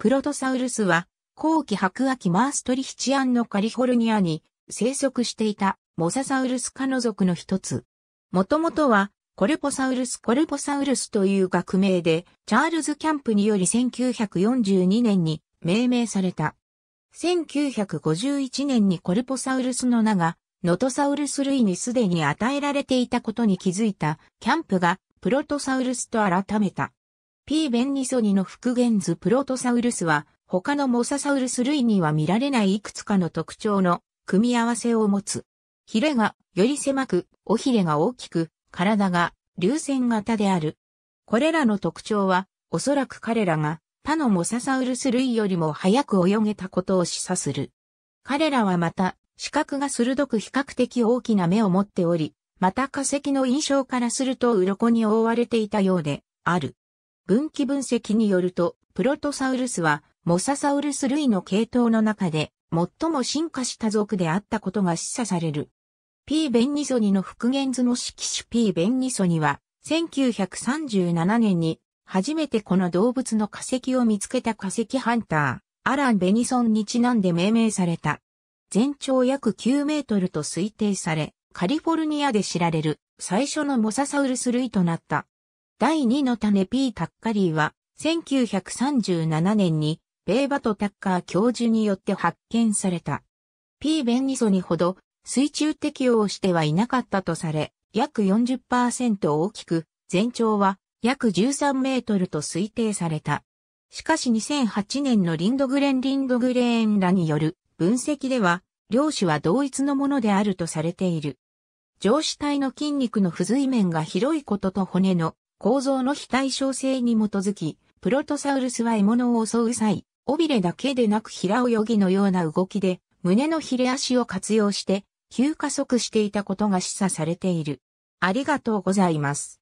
プロトサウルスは、後期白亜紀マーストリヒチアンのカリフォルニアに生息していたモササウルス科の族の一つ。もともとは、コルポサウルス・コルポサウルスという学名で、チャールズ・キャンプにより1942年に命名された。1951年にコルポサウルスの名が、ノトサウルス類にすでに与えられていたことに気づいた、キャンプが、プロトサウルスと改めた。ーベンニソニの復元図プロトサウルスは、他のモササウルス類には見られないいくつかの特徴の組み合わせを持つ。ヒレがより狭く、尾ひれが大きく、体が流線型である。これらの特徴は、おそらく彼らが他のモササウルス類よりも早く泳げたことを示唆する。彼らはまた、視覚が鋭く比較的大きな目を持っており、また化石の印象からすると鱗に覆われていたようである。分岐分析によると、プロトサウルスは、モササウルス類の系統の中で、最も進化した族であったことが示唆される。P. ベンニソニの復元図の色種 P. ベンニソニは、1937年に、初めてこの動物の化石を見つけた化石ハンター、アラン・ベニソンにちなんで命名された。全長約9メートルと推定され、カリフォルニアで知られる最初のモササウルス類となった。第2の種 P タッカリーは、1937年に、ベーバとタッカー教授によって発見された。P ベンニソにほど、水中適応してはいなかったとされ、約40%大きく、全長は約13メートルと推定された。しかし2008年のリンドグレン・リンドグレーンらによる分析では、両種は同一のものであるとされている。上肢体の筋肉の不随面が広いことと骨の構造の非対称性に基づき、プロトサウルスは獲物を襲う際、尾びれだけでなく平泳ぎのような動きで、胸のヒレ足を活用して、急加速していたことが示唆されている。ありがとうございます。